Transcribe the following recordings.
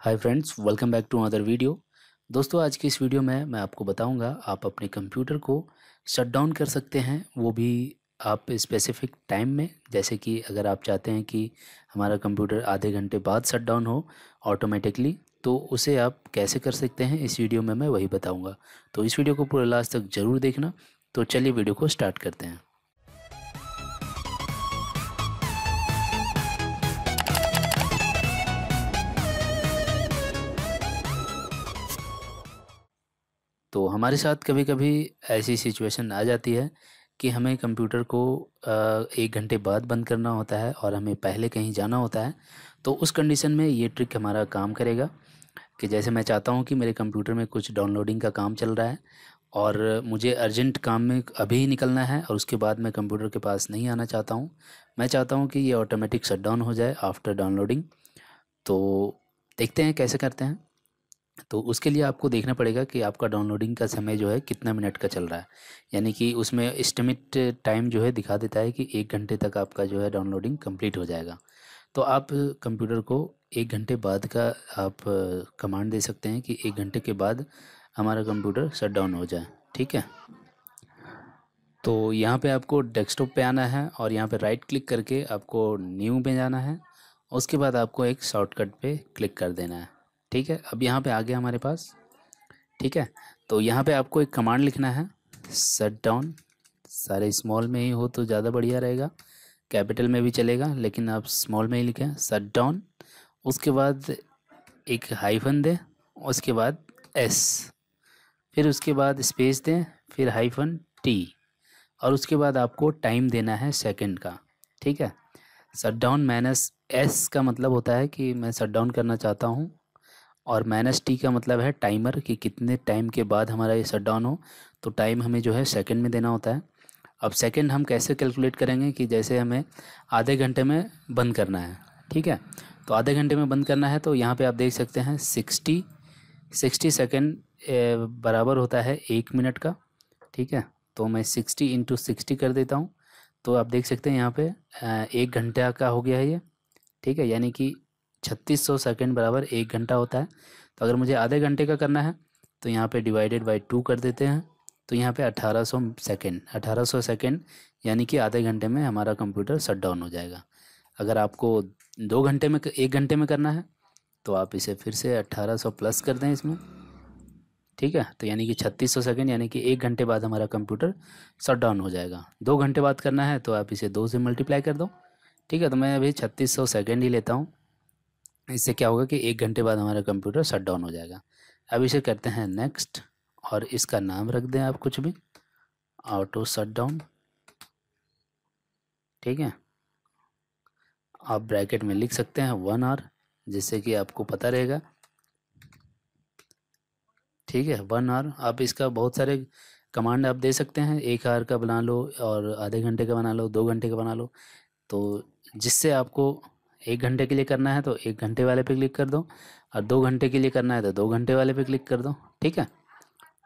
hi friends welcome back to other video दोस्तों आज की इस वीडियो में मैं आपको बताऊंगा आप अपने कंप्यूटर को शट डाउन कर सकते हैं वो भी आप स्पेसिफिक टाइम में जैसे कि अगर आप चाहते हैं कि हमारा कंप्यूटर आधे घंटे बाद शट डाउन हो ऑटोमेटिकली तो उसे आप कैसे कर सकते हैं इस वीडियो में मैं वही बताऊँगा तो इस वीडियो को पूरा लास्ट तक ज़रूर देखना तो चलिए वीडियो को स्टार्ट करते हैं तो हमारे साथ कभी कभी ऐसी सिचुएशन आ जाती है कि हमें कंप्यूटर को एक घंटे बाद बंद करना होता है और हमें पहले कहीं जाना होता है तो उस कंडीशन में ये ट्रिक हमारा काम करेगा कि जैसे मैं चाहता हूँ कि मेरे कंप्यूटर में कुछ डाउनलोडिंग का काम चल रहा है और मुझे अर्जेंट काम में अभी ही निकलना है और उसके बाद मैं कंप्यूटर के पास नहीं आना चाहता हूँ मैं चाहता हूँ कि ये ऑटोमेटिक शट डाउन हो जाए आफ्टर डाउनलोडिंग तो देखते हैं कैसे करते हैं तो उसके लिए आपको देखना पड़ेगा कि आपका डाउनलोडिंग का समय जो है कितना मिनट का चल रहा है यानी कि उसमें एस्टिमेट टाइम जो है दिखा देता है कि एक घंटे तक आपका जो है डाउनलोडिंग कंप्लीट हो जाएगा तो आप कंप्यूटर को एक घंटे बाद का आप कमांड दे सकते हैं कि एक घंटे के बाद हमारा कंप्यूटर शट डाउन हो जाए ठीक है तो यहाँ पर आपको डेस्कटॉप पर आना है और यहाँ पर राइट क्लिक करके आपको न्यू में जाना है उसके बाद आपको एक शॉर्टकट पर क्लिक कर देना है ठीक है अब यहाँ पे आ गया हमारे पास ठीक है तो यहाँ पे आपको एक कमांड लिखना है सट डाउन सारे स्मॉल में ही हो तो ज़्यादा बढ़िया रहेगा कैपिटल में भी चलेगा लेकिन आप स्मॉल में ही लिखें सट डाउन उसके बाद एक हाइफन दें उसके बाद एस फिर उसके बाद स्पेस दें फिर हाइफन टी और उसके बाद आपको टाइम देना है सेकंड का ठीक है सट डाउन माइनस एस का मतलब होता है कि मैं सट डाउन करना चाहता हूँ और माइनस टी का मतलब है टाइमर कि कितने टाइम के बाद हमारा ये शट डाउन हो तो टाइम हमें जो है सेकेंड में देना होता है अब सेकेंड हम कैसे कैलकुलेट करेंगे कि जैसे हमें आधे घंटे में बंद करना है ठीक है तो आधे घंटे में बंद करना है तो यहाँ पे आप देख सकते हैं सिक्सटी सिक्सटी सेकेंड बराबर होता है एक मिनट का ठीक है तो मैं सिक्सटी इंटू सिक्सटी कर देता हूँ तो आप देख सकते हैं यहाँ पे एक घंटा का हो गया है ये ठीक है यानी कि छत्तीस सौ सेकेंड बराबर एक घंटा होता है तो अगर मुझे आधे घंटे का करना है तो यहाँ पे डिवाइडेड बाई टू कर देते हैं तो यहाँ पे सौ सेकेंड अठारह सौ सेकेंड यानी कि आधे घंटे में हमारा कंप्यूटर शट डाउन हो जाएगा अगर आपको दो घंटे में एक घंटे में करना है तो आप इसे फिर से अट्ठारह प्लस कर दें इसमें ठीक है तो यानी कि छत्तीस सौ सेकेंड यानी कि एक घंटे बाद हमारा कंप्यूटर शट डाउन हो जाएगा दो घंटे बाद करना है तो आप इसे दो से मल्टीप्लाई कर दो ठीक है तो मैं अभी छत्तीस सौ सेकेंड ही लेता हूँ इससे क्या होगा कि एक घंटे बाद हमारा कंप्यूटर शट डाउन हो जाएगा अब इसे करते हैं नेक्स्ट और इसका नाम रख दें आप कुछ भी ऑटो शट डाउन ठीक है आप ब्रैकेट में लिख सकते हैं वन आर जिससे कि आपको पता रहेगा ठीक है वन आर आप इसका बहुत सारे कमांड आप दे सकते हैं एक आर का बना लो और आधे घंटे का बना लो दो घंटे का बना लो तो जिससे आपको एक घंटे के लिए करना है तो एक घंटे वाले पे क्लिक कर दो और दो घंटे के लिए करना है तो दो घंटे वाले पे क्लिक कर दो ठीक है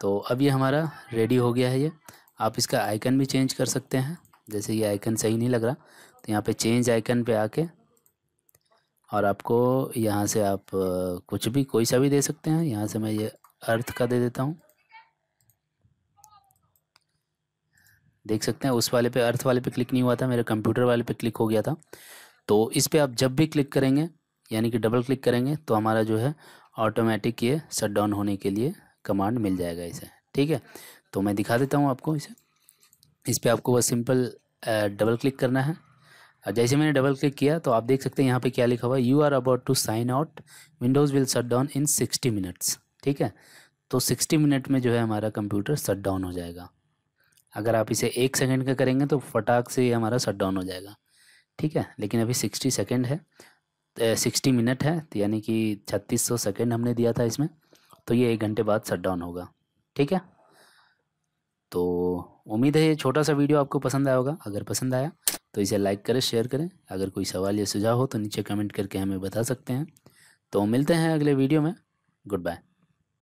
तो अब ये हमारा रेडी हो गया है ये आप इसका आइकन भी चेंज कर सकते हैं जैसे ये आइकन सही नहीं लग रहा तो यहाँ पे चेंज आइकन पे आके और आपको यहाँ से आप कुछ भी कोई सा भी दे सकते हैं यहाँ से मैं ये अर्थ का दे देता हूँ देख सकते हैं उस वाले पे अर्थ वाले पे क्लिक नहीं हुआ था मेरे कंप्यूटर वाले पे क्लिक हो गया था तो इस पर आप जब भी क्लिक करेंगे यानी कि डबल क्लिक करेंगे तो हमारा जो है ऑटोमेटिक ये शट डाउन होने के लिए कमांड मिल जाएगा इसे ठीक है तो मैं दिखा देता हूँ आपको इसे इस पर आपको बस सिंपल डबल क्लिक करना है जैसे मैंने डबल क्लिक किया तो आप देख सकते हैं यहाँ पे क्या लिखा हुआ है you are about to sign out Windows will shut down in sixty minutes ठीक है तो सिक्सटी मिनट में जो है हमारा कंप्यूटर शट डाउन हो जाएगा अगर आप इसे एक सेकेंड का करेंगे तो फटाक से ये हमारा शट डाउन हो जाएगा ठीक है लेकिन अभी सिक्सटी सेकेंड है सिक्सटी मिनट है तो यानी कि छत्तीस सौ सेकेंड हमने दिया था इसमें तो ये एक घंटे बाद शट डाउन होगा ठीक है तो उम्मीद है ये छोटा सा वीडियो आपको पसंद आया होगा अगर पसंद आया तो इसे लाइक करें शेयर करें अगर कोई सवाल या सुझाव हो तो नीचे कमेंट करके हमें बता सकते हैं तो मिलते हैं अगले वीडियो में गुड बाय